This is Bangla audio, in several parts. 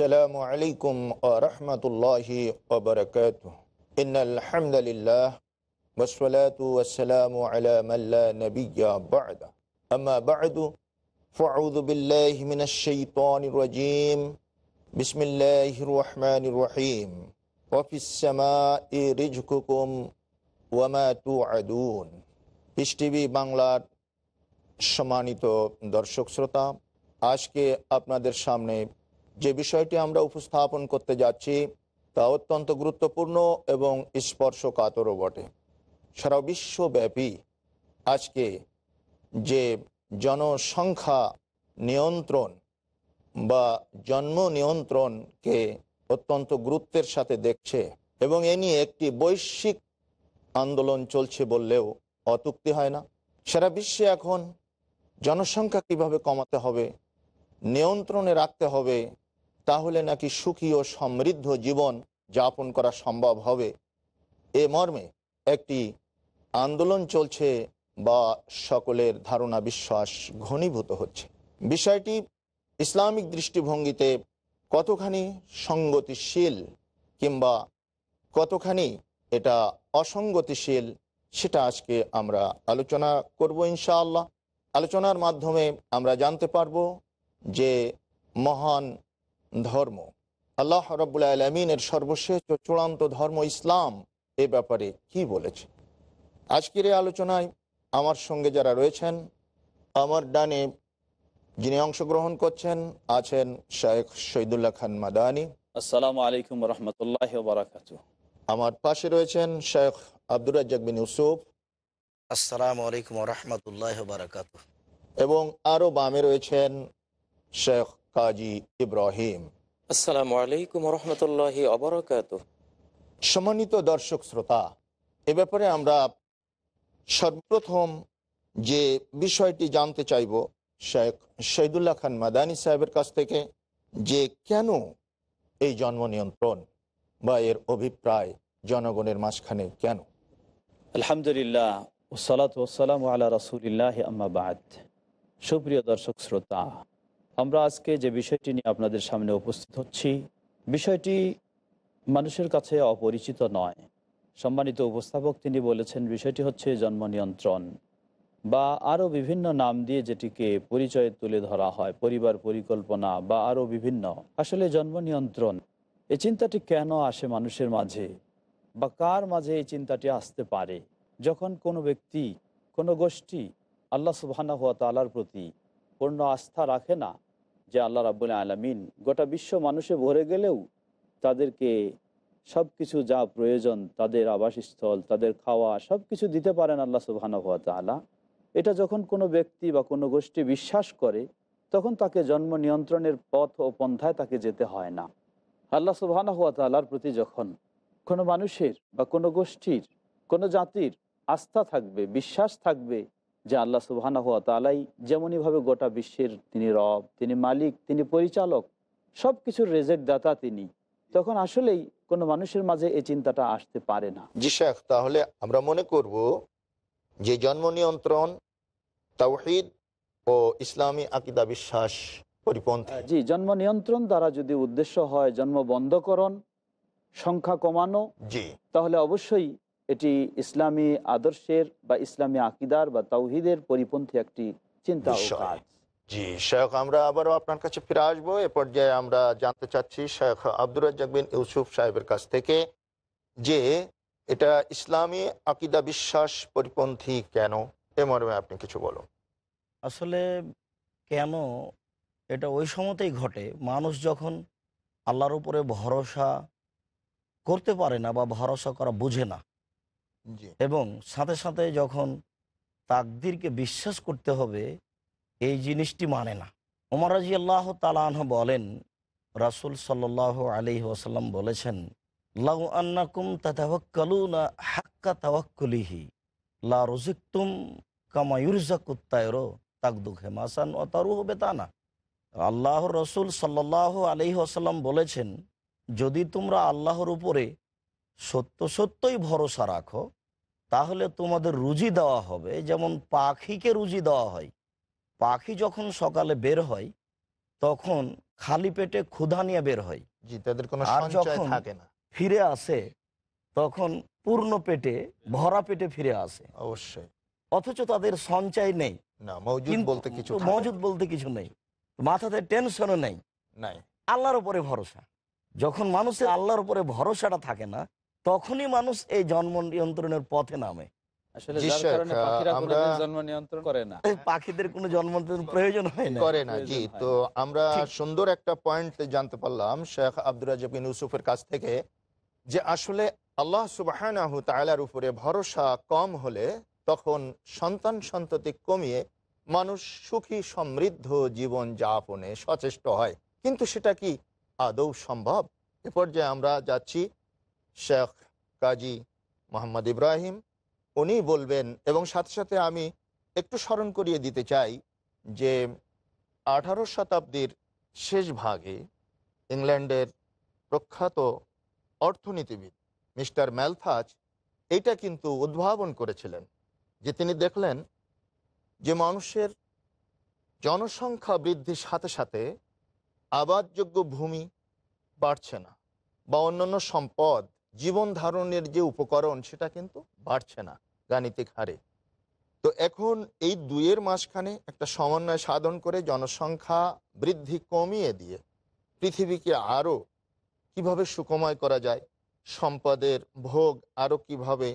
السلام عليكم ورحمة الله وبركاته إن الحمد لله والصلاة والسلام على من لا نبي بعد أما بعد فأعوذ بالله من الشيطان الرجيم بسم الله الرحمن الرحيم وفي السماء رزقكم وما توعدون পিস টিভি বাংলার সম্মানিত দর্শক শ্রোতা আজকে আপনাদের সামনে যে বিষয়টি আমরা উপস্থাপন করতে যাচ্ছি তা অত্যন্ত গুরুত্বপূর্ণ এবং স্পর্শকাতরও বটে সারা বিশ্বব্যাপী আজকে যে জনসংখ্যা নিয়ন্ত্রণ বা জন্ম নিয়ন্ত্রণকে অত্যন্ত গুরুত্বের সাথে দেখছে এবং এ নিয়ে একটি বৈশ্বিক আন্দোলন চলছে বললেও অতুক্তি হয় না সারা বিশ্বে এখন জনসংখ্যা কিভাবে কমাতে হবে নিয়ন্ত্রণে রাখতে হবে তাহলে নাকি সুখী ও সমৃদ্ধ জীবন যাপন করা সম্ভব হবে এ মর্মে একটি আন্দোলন চলছে বা সকলের ধারণা বিশ্বাস ঘনীভূত হচ্ছে বিষয়টি ইসলামিক দৃষ্টিভঙ্গিতে কতখানি সঙ্গতিশীল কিংবা কতখানি এটা অসঙ্গতিশীল সেটা আজকে আমরা আলোচনা করব ইনশাআল্লাহ আলোচনার মাধ্যমে আমরা জানতে পারব যে মহান ধর্ম আল্লাহ রবুল্লা আলমিনের সর্বশেষ ও চূড়ান্ত ধর্ম ইসলাম এ ব্যাপারে কি বলেছে আজকের এই আলোচনায় আমার সঙ্গে যারা রয়েছেন আমার ডানে যিনি অংশগ্রহণ করছেন আছেন শেখ শহীদুল্লাহ খান মাদানী আসসালাম আলাইকুম রহমতুল্লাহ আমার পাশে রয়েছেন শেখ আব্দুর বিন ইউসুফ আসসালাম আলাইকুম রহমতুল্লাহ এবং আরও বামে রয়েছেন শেখ কাজী ইব্রাহিম আসসালামু আলাইকুম রহমতুল্লাহ অবরাকাত সম্মানিত দর্শক শ্রোতা এ ব্যাপারে আমরা সর্বপ্রথম যে বিষয়টি জানতে চাইব শেখ শহীদুল্লাহ খান মাদানী সাহেবের কাছ থেকে যে কেন এই জন্ম নিয়ন্ত্রণ বা এর অভিপ্রায় জনগণের মাঝখানে কেন আলহামদুলিল্লাহ ওসালাত ওসালাম আল্লাহ রসুলিল্লাহ আম্মাবাদ সুপ্রিয় দর্শক শ্রোতা আমরা আজকে যে বিষয়টি নিয়ে আপনাদের সামনে উপস্থিত হচ্ছি বিষয়টি মানুষের কাছে অপরিচিত নয় সম্মানিত উপস্থাপক তিনি বলেছেন বিষয়টি হচ্ছে জন্ম নিয়ন্ত্রণ বা আরও বিভিন্ন নাম দিয়ে যেটিকে পরিচয় তুলে ধরা হয় পরিবার পরিকল্পনা বা আরও বিভিন্ন আসলে জন্ম নিয়ন্ত্রণ এই চিন্তাটি কেন আসে মানুষের মাঝে বা কার মাঝে এই চিন্তাটি আসতে পারে যখন কোনো ব্যক্তি কোনো গোষ্ঠী আল্লাহ সুবাহানা হাত তালার প্রতি পূর্ণ আস্থা রাখে না যে আল্লাহ রাবুল আলমিন গোটা বিশ্ব মানুষে ভরে গেলেও তাদেরকে সব কিছু যা প্রয়োজন তাদের আবাসস্থল তাদের খাওয়া সব কিছু দিতে পারেন আল্লাহ সুবাহানুয়া তালা এটা যখন কোনো ব্যক্তি বা কোনো গোষ্ঠী বিশ্বাস করে তখন তাকে জন্ম নিয়ন্ত্রণের পথ ও পন্থায় তাকে যেতে হয় না আল্লাহ সুবাহানুয়া আলার প্রতি যখন কোনো মানুষের বা কোনো গোষ্ঠীর কোনো জাতির আস্থা থাকবে বিশ্বাস থাকবে যে আল্লাহ সুবাহানা হওয়া তালাই যেমনইভাবে গোটা বিশ্বের তিনি রব তিনি মালিক তিনি পরিচালক সব কিছুর রেজেক্ট দাতা তিনি তখন আসলেই কোনো মানুষের মাঝে এই চিন্তাটা আসতে পারে না জি শেখ তাহলে আমরা মনে করব যে জন্ম নিয়ন্ত্রণ তাওহিদ ও ইসলামী আকিদা বিশ্বাস পরিপন্থী জি জন্ম নিয়ন্ত্রণ দ্বারা যদি উদ্দেশ্য হয় জন্ম বন্ধকরণ সংখ্যা কমানো জি তাহলে অবশ্যই এটি ইসলামী আদর্শের বা ইসলামী আকিদার বা তাওহিদের পরিপন্থী একটি চিন্তা জি শেখ আমরা আবারও আপনার কাছে ফিরে আসবো এ পর্যায়ে আমরা জানতে চাচ্ছি শেখ আব্দুর রাজ্জাকবিন ইউসুফ সাহেবের কাছ থেকে যে এটা ইসলামী আকিদা বিশ্বাস পরিপন্থী কেন এ মর্মে আপনি কিছু বলুন আসলে কেন এটা ওই সময়তেই ঘটে মানুষ যখন আল্লাহর উপরে ভরসা করতে পারে না বা ভরসা করা বুঝে না এবং সাথে সাথে যখন তাকদিরকে বিশ্বাস করতে হবে এই জিনিসটি মানে না ওমর আল্লাহ তালান বলেন রাসুল সাল্লাহ আলি ওসাল্লাম বলেছেন লাউ আন্নাকুম তাতাওয়াক্কালুনা হাক্কা তাওয়াক্কুলিহি লা রুজিকতুম কামা ইউরজাকুত্তায়র তাকদু হেমাসান ও তারু হবে তা না আল্লাহ রসুল সাল্লাহ আলি ওসাল্লাম বলেছেন যদি তোমরা আল্লাহর উপরে সত্য সত্যই ভরসা রাখো তাহলে তোমাদের রুজি দেওয়া হবে যেমন পাখিকে রুজি দেওয়া হয় পাখি যখন সকালে বের হয় তখন খালি পেটে ক্ষুধা নিয়ে বের হয় আর যখন ফিরে আসে তখন পূর্ণ পেটে ভরা পেটে ফিরে আসে অবশ্যই অথচ তাদের সঞ্চয় নেই মজুদ বলতে কিছু নেই মাথাতে টেনশনও নেই আল্লাহর উপরে ভরসা যখন মানুষের আল্লাহর উপরে ভরসাটা থাকে না তখনই মানুষ এই জন্ম নিয়ন্ত্রণের পথে নামে সুন্দর একটা জানতে পারলাম থেকে আল্লাহ উপরে ভরসা কম হলে তখন সন্তান সন্ততি কমিয়ে মানুষ সুখী সমৃদ্ধ জীবন যাপনে সচেষ্ট হয় কিন্তু সেটা কি আদৌ সম্ভব এ পর্যায়ে আমরা যাচ্ছি শেখ কাজী মোহাম্মদ ইব্রাহিম উনি বলবেন এবং সাথে সাথে আমি একটু স্মরণ করিয়ে দিতে চাই যে আঠারো শতাব্দীর শেষ ভাগে ইংল্যান্ডের প্রখ্যাত অর্থনীতিবিদ মিস্টার ম্যালথাজ এটা কিন্তু উদ্ভাবন করেছিলেন যে তিনি দেখলেন যে মানুষের জনসংখ্যা বৃদ্ধির সাথে সাথে আবাদযোগ্য ভূমি বাড়ছে না বা অন্যান্য সম্পদ জীবন ধারণের যে উপকরণ সেটা কিন্তু বাড়ছে না গাণিতিক হারে তো এখন এই দুইয়ের মাঝখানে একটা সমন্বয় সাধন করে জনসংখ্যা বৃদ্ধি কমিয়ে দিয়ে পৃথিবীকে আরও কিভাবে সুকময় করা যায় সম্পদের ভোগ আরও কিভাবে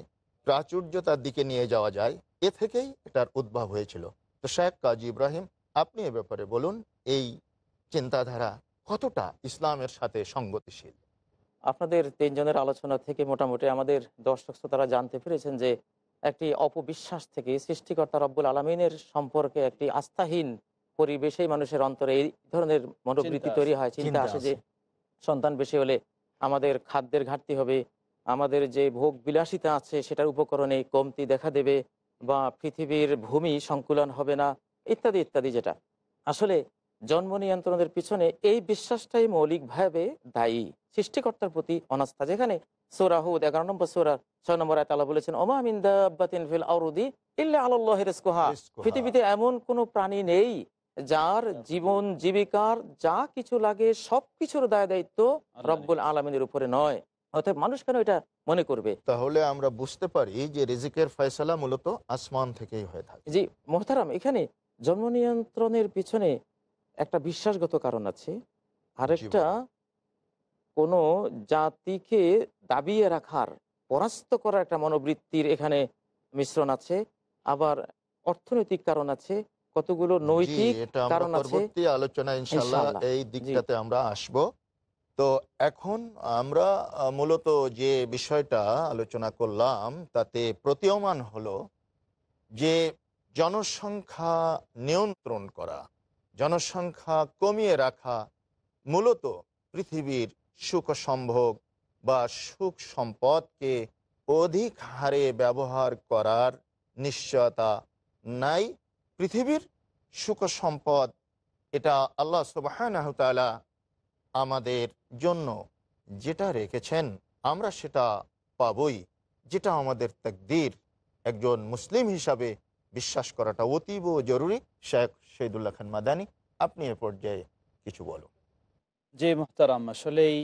প্রাচুর্যতার দিকে নিয়ে যাওয়া যায় এ থেকেই এটার উদ্ভব হয়েছিল তো শেখ কাজী ইব্রাহিম আপনি এ ব্যাপারে বলুন এই চিন্তাধারা কতটা ইসলামের সাথে সঙ্গতিশীল আপনাদের তিনজনের আলোচনা থেকে মোটামুটি আমাদের দর্শক শ্রোতারা জানতে পেরেছেন যে একটি অপবিশ্বাস থেকে সৃষ্টিকর্তা রব্বুল আলমিনের সম্পর্কে একটি আস্থাহীন পরিবেশেই মানুষের অন্তরে এই ধরনের মনোবৃত্তি তৈরি হয় চিন্তা আসে যে সন্তান বেশি হলে আমাদের খাদ্যের ঘাটতি হবে আমাদের যে ভোগ বিলাসিতা আছে সেটার উপকরণে কমতি দেখা দেবে বা পৃথিবীর ভূমি সংকুলন হবে না ইত্যাদি ইত্যাদি যেটা আসলে জন্ম নিয়ন্ত্রণের পিছনে এই বিশ্বাসটাই মৌলিকভাবে দায়ী সৃষ্টিকর্তার প্রতি অনাস্থা যেখানে সোরাহুদ এগারো নম্বর সোরার ছয় নম্বর আয় তালা বলেছেন ওমা মিন্দাবাতিন পৃথিবীতে এমন কোন প্রাণী নেই যার জীবন জীবিকার যা কিছু লাগে সব কিছুর দায় দায়িত্ব রব্বুল আলমিনের উপরে নয় অর্থাৎ মানুষ কেন এটা মনে করবে তাহলে আমরা বুঝতে পারি যে রিজিকের ফয়সালা মূলত আসমান থেকেই হয়ে থাকে জি মোহতারাম এখানে জন্ম নিয়ন্ত্রণের পিছনে একটা বিশ্বাসগত কারণ আছে আরেকটা কোনো জাতিকে দাবিয়ে রাখার পরাস্ত করার একটা মনোবৃত্তির এখানে মিশ্রণ আছে আবার অর্থনৈতিক কারণ আছে কতগুলো নৈতিক কারণ আছে আলোচনা ইনশাল্লাহ এই দিকটাতে আমরা আসব তো এখন আমরা মূলত যে বিষয়টা আলোচনা করলাম তাতে প্রতীয়মান হলো যে জনসংখ্যা নিয়ন্ত্রণ করা জনসংখ্যা কমিয়ে রাখা মূলত পৃথিবীর সুখ সম্ভোগ বা সুখ সম্পদকে অধিক হারে ব্যবহার করার নিশ্চয়তা নাই পৃথিবীর সুখ সম্পদ এটা আল্লাহ সুবাহতালা আমাদের জন্য যেটা রেখেছেন আমরা সেটা পাবই যেটা আমাদের তাকদির একজন মুসলিম হিসাবে বিশ্বাস করাটা অতীব জরুরি শেখ শহীদুল্লাহ খান মাদানি আপনি এ পর্যায়ে কিছু বলুন যে মোহতারাম আসলেই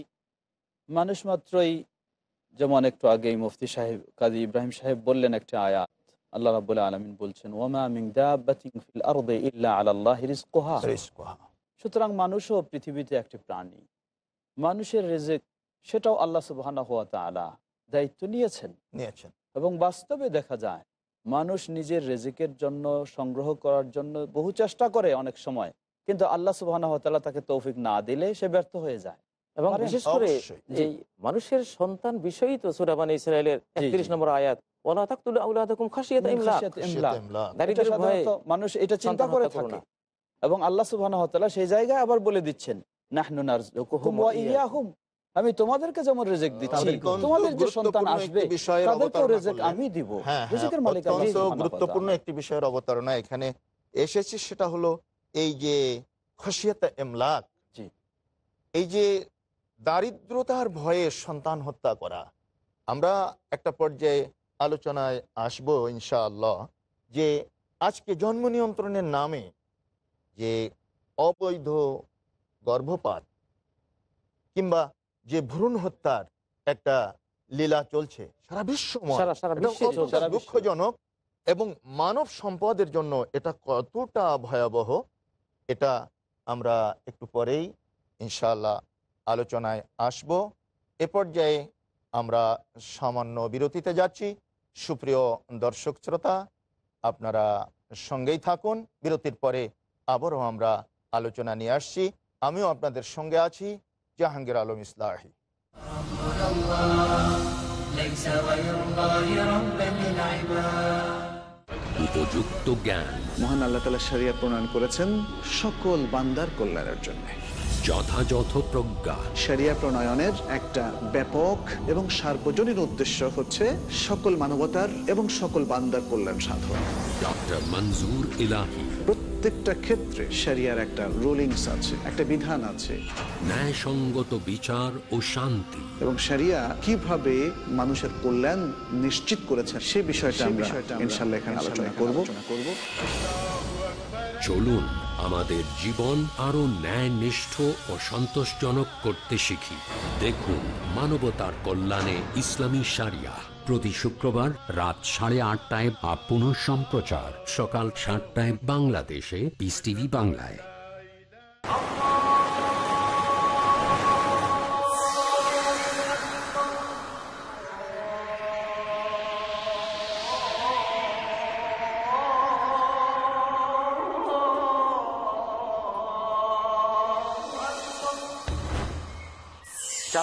মানুষ মাত্রই যেমন একটু আগেই মুফতি সাহেব কাজী ইব্রাহিম সাহেব বললেন একটা আয়া আল্লাহ রাবুল আলমিন বলছেন ওমা মিং সুতরাং মানুষও পৃথিবীতে একটি প্রাণী মানুষের রেজেক সেটাও আল্লাহ সুবাহ দায়িত্ব নিয়েছেন নিয়েছেন এবং বাস্তবে দেখা যায় মানুষ নিজের রেজিকের জন্য সংগ্রহ করার জন্য বহু চেষ্টা করে অনেক সময় কিন্তু আল্লাহ সুবাহ তাকে তৌফিক না দিলে সে ব্যর্থ হয়ে যায় এবং বিশেষ করে যে মানুষের সন্তান বিষয়ই তো সুরাবান ইসরায়েলের একত্রিশ নম্বর আয়াত মানুষ এটা চিন্তা করে থাকে এবং আল্লাহ সুবাহ সেই জায়গায় আবার বলে দিচ্ছেন আমি তোমাদেরকে যেমন রেজেক দিচ্ছি তোমাদের যে সন্তান আসবে তাদেরকেও রেজেক আমি দিব রেজেকের হ্যাঁ, হ্যাঁ, মালিক আমি গুরুত্বপূর্ণ একটি বিষয়ের অবতারণা এখানে এসেছি সেটা হলো এই যে খসিয়াত এমলাক এই যে দারিদ্রতার ভয়ে সন্তান হত্যা করা আমরা একটা পর্যায়ে আলোচনায় আসব ইনশাআল্লাহ যে আজকে জন্ম নিয়ন্ত্রণের নামে যে অবৈধ গর্ভপাত কিংবা যে ভ্রূণ হত্যার একটা লীলা চলছে সারা বিশ্ব দুঃখজনক এবং মানব সম্পদের জন্য এটা কতটা ভয়াবহ এটা আমরা একটু পরেই ইনশাল্লাহ আলোচনায় আসব এ পর্যায়ে আমরা সামান্য বিরতিতে যাচ্ছি সুপ্রিয় দর্শক শ্রোতা আপনারা সঙ্গেই থাকুন বিরতির পরে আবারও আমরা আলোচনা নিয়ে আসছি আমিও আপনাদের সঙ্গে আছি জাহাঙ্গীর আলম ইসলাহি উপযুক্ত জ্ঞান মহান আল্লাহ তালা সারিয়া প্রণয়ন করেছেন সকল বান্দার কল্যাণের জন্য যথাযথ প্রজ্ঞা সেরিয়া প্রণয়নের একটা ব্যাপক এবং সার্বজনীন উদ্দেশ্য হচ্ছে সকল মানবতার এবং সকল বান্দার কল্যাণ সাধন ডক্টর মঞ্জুর ইলাহি প্রত্যেকটা ক্ষেত্রে সারিয়ার একটা রুলিংস আছে একটা বিধান আছে ন্যায় সঙ্গত বিচার ও শান্তি এবং সারিয়া কিভাবে মানুষের কল্যাণ নিশ্চিত করেছে সে বিষয়টা বিষয়টা ইনশাল্লাহ এখানে আলোচনা করব চলুন আমাদের জীবন আরো ন্যায় নিষ্ঠ ও সন্তোষজনক করতে শিখি দেখুন মানবতার কল্যাণে ইসলামী সারিয়া প্রতি শুক্রবার রাত সাড়ে আটটায় আপ সম্প্রচার সকাল সাতটায় বাংলাদেশে বিস টিভি বাংলায়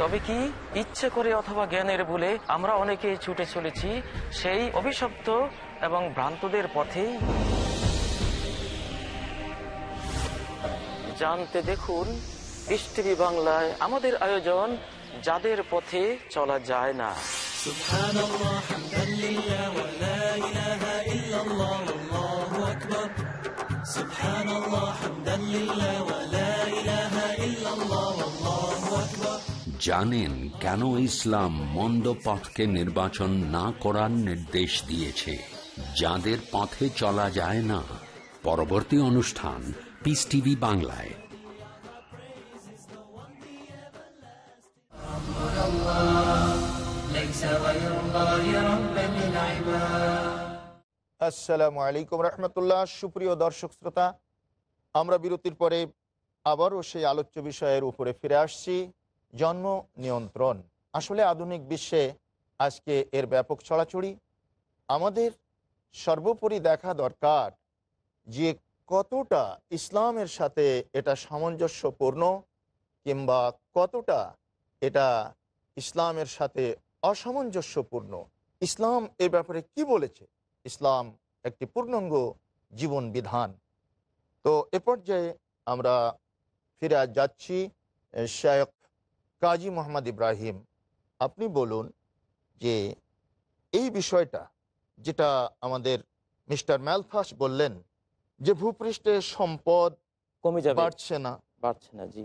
তবে কি ইচ্ছে করে অথবা জ্ঞানের ভুলে আমরা অনেকে ছুটে চলেছি সেই অভিশপ্ত এবং ভ্রান্তদের পথে জানতে দেখুন ইস্টিভি বাংলায় আমাদের আয়োজন যাদের পথে চলা যায় না সুবহানাল্লাহ হামদান জানেন কেন ইসলাম মন্দ পথকে নির্বাচন না করার নির্দেশ দিয়েছে যাদের পথে চলা যায় না পরবর্তী অনুষ্ঠান পিস টিভি বাংলায় আসসালামু আলাইকুম রহমতুল্লাহ সুপ্রিয় দর্শক শ্রোতা আমরা বিরতির পরে আবারও সেই আলোচ্য বিষয়ের উপরে ফিরে আসছি জন্ম নিয়ন্ত্রণ আসলে আধুনিক বিশ্বে আজকে এর ব্যাপক ছড়াছড়ি আমাদের সর্বোপরি দেখা দরকার যে কতটা ইসলামের সাথে এটা সামঞ্জস্যপূর্ণ কিংবা কতটা এটা ইসলামের সাথে অসামঞ্জস্যপূর্ণ ইসলাম এ ব্যাপারে কি বলেছে ইসলাম একটি পূর্ণাঙ্গ জীবন বিধান তো এ পর্যায়ে আমরা ফিরে যাচ্ছি শেখ কাজী মোহাম্মদ ইব্রাহিম আপনি বলুন যে এই বিষয়টা যেটা আমাদের মিস্টার ম্যালফাস বললেন যে ভূপৃষ্ঠে সম্পদ কমে যাবে বাড়ছে না বাড়ছে না জি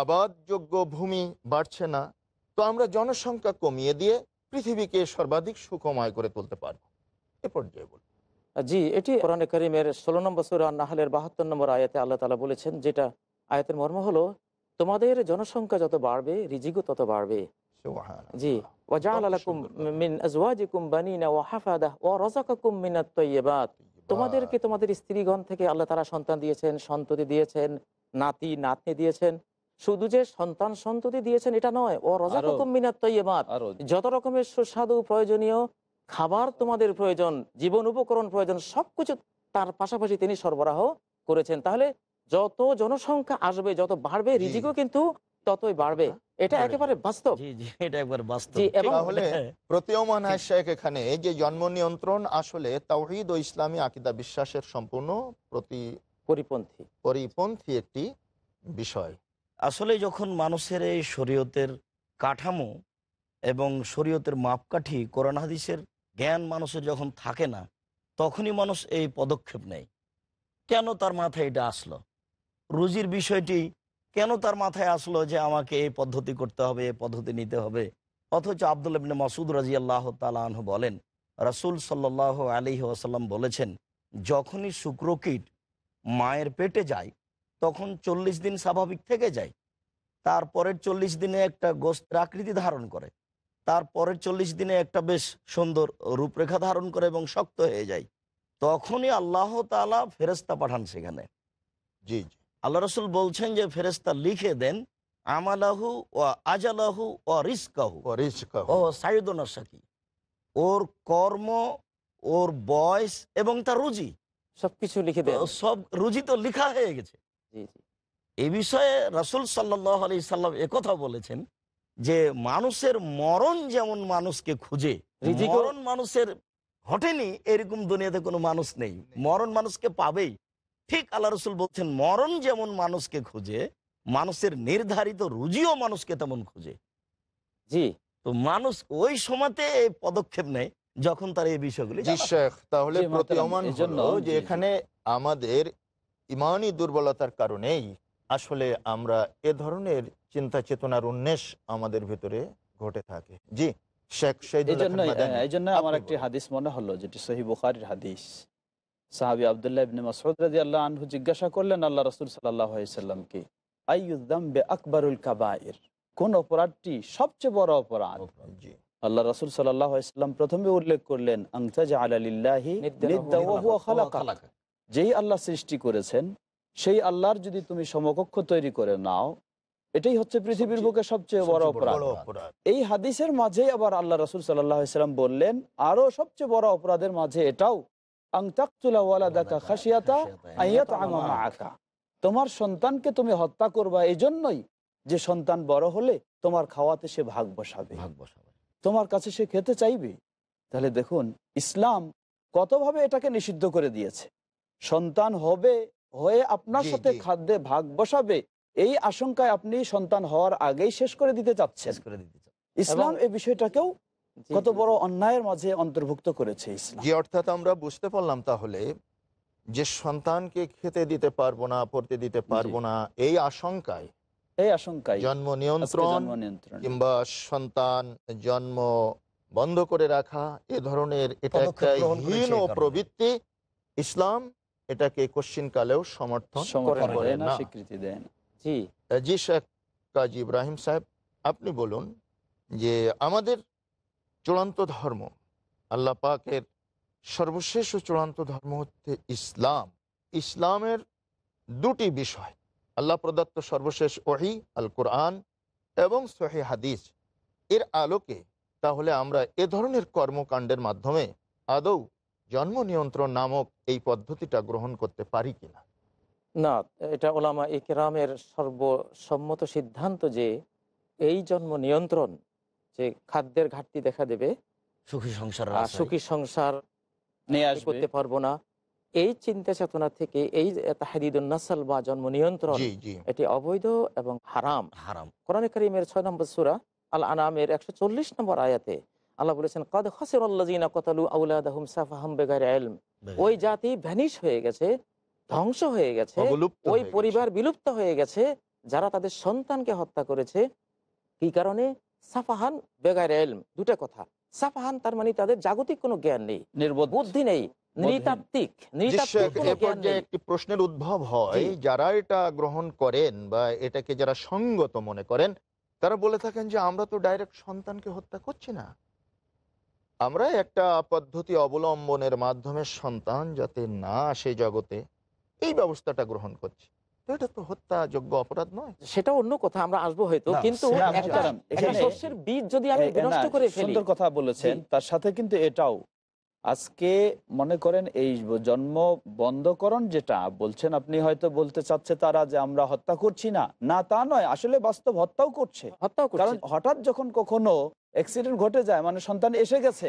আবাদযোগ্য ভূমি বাড়ছে না তো আমরা জনসংখ্যা কমিয়ে দিয়ে পৃথিবীকে সর্বাধিক সুখময় করে তুলতে পারব এ পর্যায়ে বলুন জি এটি কোরআনে করিমের ষোলো নম্বর সুরা নাহালের বাহাত্তর নম্বর আয়াতে আল্লাহ তালা বলেছেন যেটা আয়াতের মর্ম হলো তোমাদের জনসংখ্যা যত বাড়বে রিজিগো তত বাড়বে জি তোমাদেরকে তোমাদের স্ত্রীগণ থেকে আল্লাহ তারা সন্তান দিয়েছেন সন্ততি দিয়েছেন নাতি নাতনি দিয়েছেন শুধু যে সন্তান সন্ততি দিয়েছেন এটা নয় ও রজাকুম যত রকমের সুস্বাদু প্রয়োজনীয় খাবার তোমাদের প্রয়োজন জীবন উপকরণ প্রয়োজন সবকিছু তার পাশাপাশি তিনি সরবরাহ করেছেন তাহলে যত জনসংখ্যা আসবে যত বাড়বে রিজিকও কিন্তু ততই বাড়বে হ্যাঁ, হ্যাঁ। এটা একেবারে বাস্তব এটা একবার বাস্তব তাহলে হ্যাঁ। প্রতীয়মান শেখ এখানে যে জন্ম নিয়ন্ত্রণ আসলে তাহিদ ও ইসলামী আকিদা বিশ্বাসের সম্পূর্ণ প্রতি পরিপন্থী পরিপন্থী একটি বিষয় আসলে যখন মানুষের এই শরীয়তের কাঠামো এবং শরীয়তের মাপকাঠি কোরআন হাদিসের জ্ঞান মানুষের যখন থাকে না তখনই মানুষ এই পদক্ষেপ নেয় কেন তার মাথায় এটা আসলো রুজির বিষয়টি কেন তার মাথায় আসলো যে আমাকে এই পদ্ধতি করতে হবে এই পদ্ধতি নিতে হবে অথচ আব্দুল ইবনে মাসুদ রাজি আল্লাহ তালাহ বলেন রাসুল সাল্লাহ আলী আসাল্লাম বলেছেন যখনই শুক্রকীট মায়ের পেটে যায় তখন চল্লিশ দিন স্বাভাবিক থেকে যায় তারপরের চল্লিশ দিনে একটা গোস্তের আকৃতি ধারণ করে তারপরের চল্লিশ দিনে একটা বেশ সুন্দর রূপরেখা ধারণ করে এবং শক্ত হয়ে যায় তখনই আল্লাহ তালা ফেরস্তা পাঠান সেখানে জি জি আল্লাহ রসুল বলছেন যে ফেরেস্তা লিখে দেন আমালাহু ও আজালাহু ও রিস্কাহু ও সাইদনাশাকি ওর কর্ম ওর বয়স এবং তার রুজি সবকিছু লিখে দেয় সব রুজি তো লিখা হয়ে গেছে এ বিষয়ে রসুল সাল্লাহ আলি সাল্লাম একথা বলেছেন যে মানুষের মরণ যেমন মানুষকে খুঁজে মরণ মানুষের ঘটেনি এরকম দুনিয়াতে কোনো মানুষ নেই মরণ মানুষকে পাবেই ঠিক আল্লাহ রসুল বলছেন মরণ যেমন মানুষকে খুঁজে মানুষের নির্ধারিত রুজিও মানুষকে তেমন খুঁজে জি তো মানুষ ওই সময়তে পদক্ষেপ নেয় যখন তার এই বিষয়গুলি তাহলে যে এখানে আমাদের ইমানই দুর্বলতার কারণেই আসলে আমরা এ ধরনের চিন্তা চেতনার উন্মেষ আমাদের ভেতরে ঘটে থাকে জি শেখ সেই জন্য আমার একটি হাদিস মনে হলো যেটি সহি হাদিস সাহাবি আবদুল্লাহ ইবনে মাসুদ রাজি আল্লাহ আনহু জিজ্ঞাসা করলেন আল্লাহ রসুল সাল্লাহ সাল্লামকে আইউদ্দাম্বে আকবরুল কাবায়ের কোন অপরাধটি সবচেয়ে বড় অপরাধ আল্লাহ রসুল সাল্লাম প্রথমে উল্লেখ করলেন যেই আল্লাহ সৃষ্টি করেছেন সেই আল্লাহর যদি তুমি সমকক্ষ তৈরি করে নাও এটাই হচ্ছে পৃথিবীর বুকে সবচেয়ে বড় অপরাধ এই হাদিসের মাঝেই আবার আল্লাহ রসুল সাল্লাম বললেন আরো সবচেয়ে বড় অপরাধের মাঝে এটাও তোমার সন্তানকে তুমি হত্যা করবা এই জন্যই যে সন্তান বড় হলে তোমার খাওয়াতে সে ভাগ বসাবে তোমার কাছে সে খেতে চাইবে তাহলে দেখুন ইসলাম কতভাবে এটাকে নিষিদ্ধ করে দিয়েছে সন্তান হবে হয়ে আপনার সাথে খাদ্যে ভাগ বসাবে এই আশঙ্কায় আপনি সন্তান হওয়ার আগেই শেষ করে দিতে চাচ্ছেন ইসলাম এই বিষয়টাকেও কত বড় অন্যায়ের মাঝে অন্তর্ভুক্ত করেছে ইসলাম জি অর্থাৎ আমরা বুঝতে পারলাম তাহলে যে সন্তানকে খেতে দিতে পারবো না পড়তে দিতে পারবো না এই আশঙ্কায় এই আশঙ্কায় জন্ম নিয়ন্ত্রণ কিংবা সন্তান জন্ম বন্ধ করে রাখা এ ধরনের এটা একটা হীন ও প্রবৃত্তি ইসলাম এটাকে কোশ্চিন কালেও সমর্থন করে না স্বীকৃতি দেয় না জি জি শেখ কাজী ইব্রাহিম সাহেব আপনি বলুন যে আমাদের চূড়ান্ত ধর্ম আল্লাহ পাকের সর্বশেষ ও চূড়ান্ত ধর্ম হচ্ছে ইসলাম ইসলামের দুটি বিষয় আল্লাহ প্রদত্ত সর্বশেষ ওহি আল কোরআন এবং সহি হাদিস এর আলোকে তাহলে আমরা এ ধরনের কর্মকাণ্ডের মাধ্যমে আদৌ জন্ম নিয়ন্ত্রণ নামক এই পদ্ধতিটা গ্রহণ করতে পারি কিনা না এটা ওলামা ইকরামের সর্বসম্মত সিদ্ধান্ত যে এই জন্ম নিয়ন্ত্রণ যে খাদ্যের ঘাটতি দেখা দেবে সুখী সংসার সুখী সংসার করতে পারবো না এই চিন্তা চেতনা থেকে এই তাহাদিদুন্নাসাল বা জন্ম নিয়ন্ত্রণ এটি অবৈধ এবং হারাম হারাম কোরআন করিমের ছয় নম্বর সুরা আল আনামের একশো চল্লিশ নম্বর আয়াতে আল্লাহ বলেছেন কতালু বেগার ওই জাতি ভ্যানিশ হয়ে গেছে ধ্বংস হয়ে গেছে ওই পরিবার বিলুপ্ত হয়ে গেছে যারা তাদের সন্তানকে হত্যা করেছে কি কারণে সাফাহান বেগায়ের এলম দুটা কথা সাফাহান তার মানে তাদের জাগতিক কোনো জ্ঞান নেই বুদ্ধি নেই প্রশ্নের উদ্ভব হয় যারা এটা গ্রহণ করেন বা এটাকে যারা সঙ্গত মনে করেন তারা বলে থাকেন যে আমরা তো ডাইরেক্ট সন্তানকে হত্যা করছি না আমরা একটা পদ্ধতি অবলম্বনের মাধ্যমে সন্তান যাতে না আসে জগতে এই ব্যবস্থাটা গ্রহণ করছি আজকে মনে করেন এই জন্ম যেটা বলছেন আপনি হয়তো বলতে চাচ্ছে তারা যে আমরা হত্যা করছি না না তা নয় আসলে বাস্তব হত্যাও করছে কারণ হঠাৎ যখন কখনো অ্যাক্সিডেন্ট ঘটে যায় মানে সন্তান এসে গেছে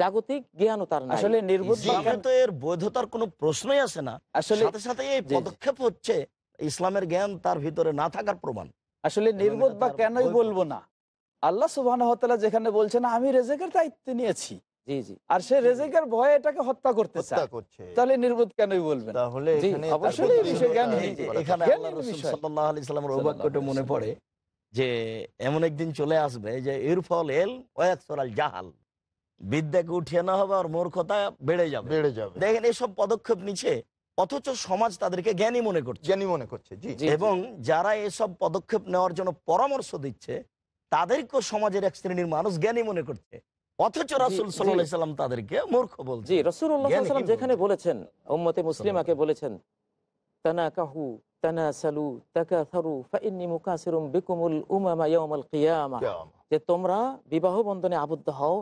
জাগতিক জ্ঞানও তার আসলে নির্বোধ বৈধতার কোনো প্রশ্নই আসে না আসলে সাথে সাথে এই পদক্ষেপ হচ্ছে ইসলামের জ্ঞান তার ভিতরে না থাকার প্রমাণ আসলে নির্বোধ বা কেনই বলবো না আল্লাহ সুবাহ যেখানে বলছেন আমি রেজেকের দায়িত্ব নিয়েছি আর সে রেজেকের ভয়ে এটাকে হত্যা করতে চায় মনে পড়ে যে এমন একদিন চলে আসবে যে ইরফল এল ওয়াল জাহাল বিদ্যাকে উঠিয়ে না হবে আর মূর্খতা বেড়ে যাবে বেড়ে যাবে দেখেন এইসব পদক্ষেপ নিচ্ছে অথচ সমাজ তাদেরকে জ্ঞানী মনে করছে জ্ঞানী মনে করছে এবং যারা এসব পদক্ষেপ নেওয়ার জন্য পরামর্শ দিচ্ছে তাদেরকে সমাজের এক শ্রেণীর মানুষ জ্ঞানী মনে করছে তোমরা বিবাহ বন্ধনে আবদ্ধ হও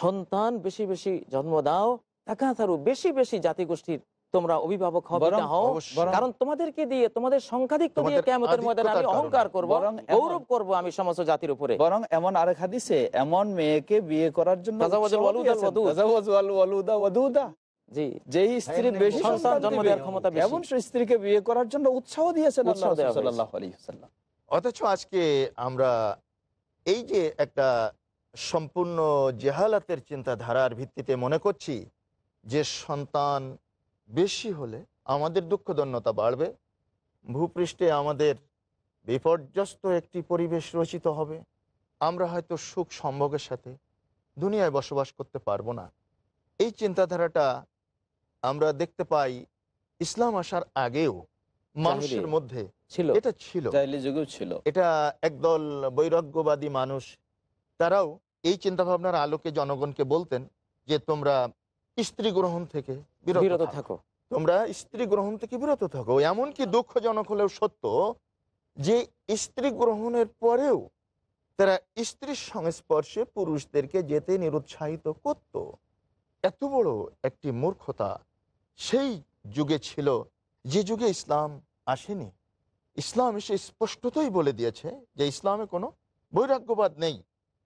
সন্তান বেশি বেশি জন্ম দাও একাধারু বেশি বেশি জাতিগোষ্ঠীর তোমরা অভিভাবক হবে না হও কারণ তোমাদেরকে দিয়ে তোমাদের সংখ্যাধিক কেমতের ময়দানে আমি অহংকার করব গৌরব করব আমি সমস্ত জাতির উপরে বরং এমন আরেক হাদিসে এমন মেয়েকে বিয়ে করার জন্য অথচ আজকে আমরা এই যে একটা সম্পূর্ণ জেহালাতের চিন্তাধারার ভিত্তিতে মনে করছি যে সন্তান বেশি হলে আমাদের দুঃখদন্যতা বাড়বে ভূপৃষ্ঠে আমাদের বিপর্যস্ত একটি পরিবেশ রচিত হবে আমরা হয়তো সুখ সম্ভোগের সাথে দুনিয়ায় বসবাস করতে পারবো না এই চিন্তাধারাটা আমরা দেখতে পাই ইসলাম আসার আগেও মানুষের মধ্যে ছিল এটা ছিল ছিল এটা একদল বৈরাগ্যবাদী মানুষ তারাও এই চিন্তাভাবনার আলোকে জনগণকে বলতেন যে তোমরা স্ত্রী গ্রহণ থেকে বিরত থাকো তোমরা স্ত্রী গ্রহণ থেকে বিরত থাকো এমনকি দুঃখজনক হলেও সত্য যে স্ত্রী গ্রহণের পরেও তারা স্ত্রীর সংস্পর্শে পুরুষদেরকে যেতে নিরুৎসাহিত করত এত বড় একটি মূর্খতা সেই যুগে ছিল যে যুগে ইসলাম আসেনি ইসলাম এসে স্পষ্টতই বলে দিয়েছে যে ইসলামে কোনো বৈরাগ্যবাদ নেই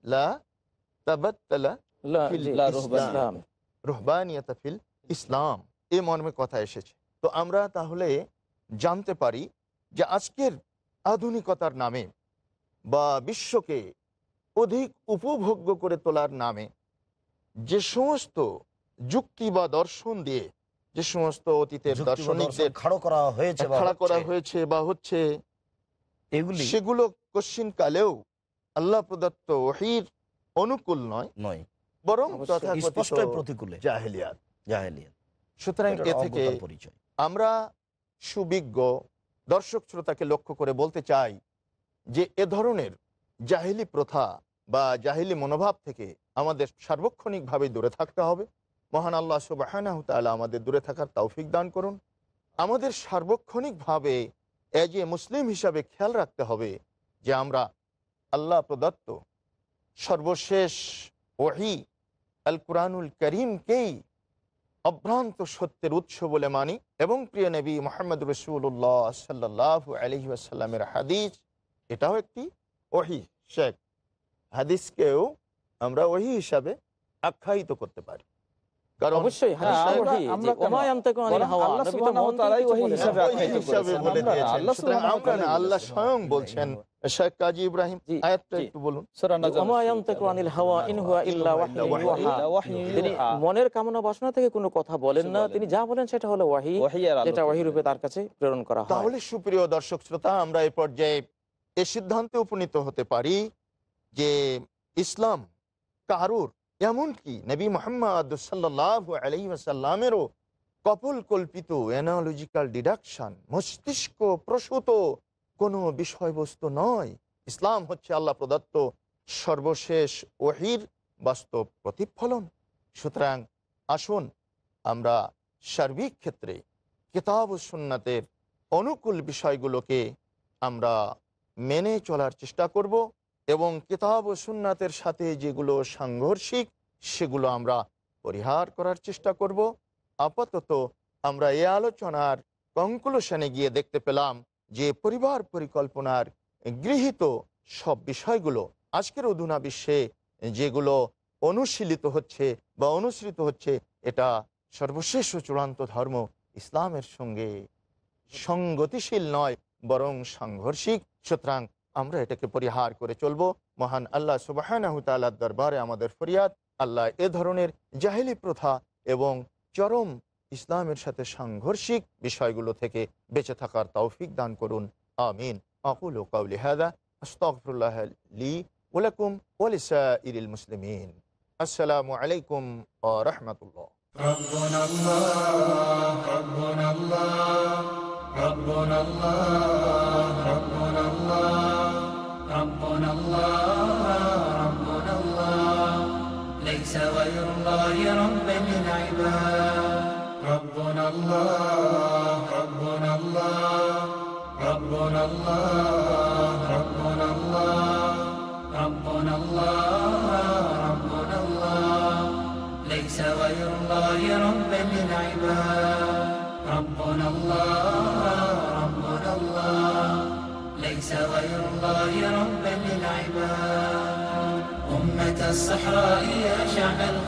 ইসলাম এ মর্মে কথা এসেছে তো আমরা তাহলে জানতে পারি যে আজকের আধুনিকতার নামে বা বিশ্বকে অধিক উপভোগ্য করে তোলার নামে যে সমস্ত যুক্তি বা দর্শন দিয়ে যে সমস্ত অতীতের দার্শনিকদের খাড়া করা হয়েছে বা হচ্ছে সেগুলো কশ্চিন কালেও আল্লাহ প্রদত্ত ওহির অনুকূল নয় নয় বরং সুতরাং এ থেকে আমরা সুবিজ্ঞ দর্শক শ্রোতাকে লক্ষ্য করে বলতে চাই যে এ ধরনের জাহিলি প্রথা বা জাহিলি মনোভাব থেকে আমাদের সার্বক্ষণিকভাবে দূরে থাকতে হবে মহান আল্লাহ সুবাহ তালা আমাদের দূরে থাকার তৌফিক দান করুন আমাদের সার্বক্ষণিকভাবে এজ এ মুসলিম হিসাবে খেয়াল রাখতে হবে যে আমরা আল্লাহ প্রদত্ত সর্বশেষ ওহি আল কুরআনুল করিমকেই অভ্রান্ত সত্যের উৎস বলে মানি এবং প্রিয় নবী মোহাম্মদ রসুল্লাহ সাল্লাহ আলহি আসাল্লামের হাদিস এটাও একটি ওহি শেখ হাদিসকেও আমরা ওহি হিসাবে আখ্যায়িত করতে পারি আল্লাহ স্বয়ং বলছেন শেখ কাজী ইব্রাহিম আয়াতটা একটু বলুন তিনি মনের কামনা বাসনা থেকে কোনো কথা বলেন না তিনি যা বলেন সেটা হলো ওয়াহি যেটা ওয়াহি রূপে তার কাছে প্রেরণ করা হয় তাহলে সুপ্রিয় দর্শক শ্রোতা আমরা এই পর্যায়ে এ সিদ্ধান্তে উপনীত হতে পারি যে ইসলাম কারুর এমনকি নবী মোহাম্মদ সাল্লাহ আলহিসাল্লামেরও কপল কল্পিত অ্যানালজিক্যাল ডিডাকশন মস্তিষ্ক প্রসূত কোনো বিষয়বস্তু নয় ইসলাম হচ্ছে আল্লাহ প্রদত্ত সর্বশেষ ওহির বাস্তব প্রতিফলন সুতরাং আসুন আমরা সার্বিক ক্ষেত্রে কেতাব সুন্নাতের অনুকূল বিষয়গুলোকে আমরা মেনে চলার চেষ্টা করব এবং কেতাব ও সুন্নাতের সাথে যেগুলো সাংঘর্ষিক সেগুলো আমরা পরিহার করার চেষ্টা করব আপাতত আমরা এ আলোচনার কনক্লুশনে গিয়ে দেখতে পেলাম যে পরিবার পরিকল্পনার গৃহীত সব বিষয়গুলো আজকের অধুনা বিশ্বে যেগুলো অনুশীলিত হচ্ছে বা অনুসৃত হচ্ছে এটা সর্বশেষ চূড়ান্ত ধর্ম ইসলামের সঙ্গে সংগতিশীল নয় বরং সাংঘর্ষিক সুতরাং আমরা এটাকে পরিহার করে চলব মহান আল্লাহ সুবাহর দরবারে আমাদের ফরিয়াদ আল্লাহ এ ধরনের জাহেলি প্রথা এবং চরম ইসলামের সাথে সাংঘর্ষিক বিষয়গুলো থেকে বেঁচে থাকার তৌফিক দান করুন আমিন আকুল কাউলি হাদা আস্তফরুল্লাহ লি ওলাকুম ওলিসা ইরিল মুসলিমিন আসসালামু আলাইকুম ও রহমতুল্লাহ ربنا الله ربنا الله ربنا الله ربنا الله ربنا الله ربنا الله ليس غير الله رب ربنا الله ربنا الله ربنا الله ربنا الله ربنا الله ربنا الله ليس غير الله رب للعباد ربنا الله ربنا الله ليس غير الله رب للعباد أمة الصحراء يا شعب الخير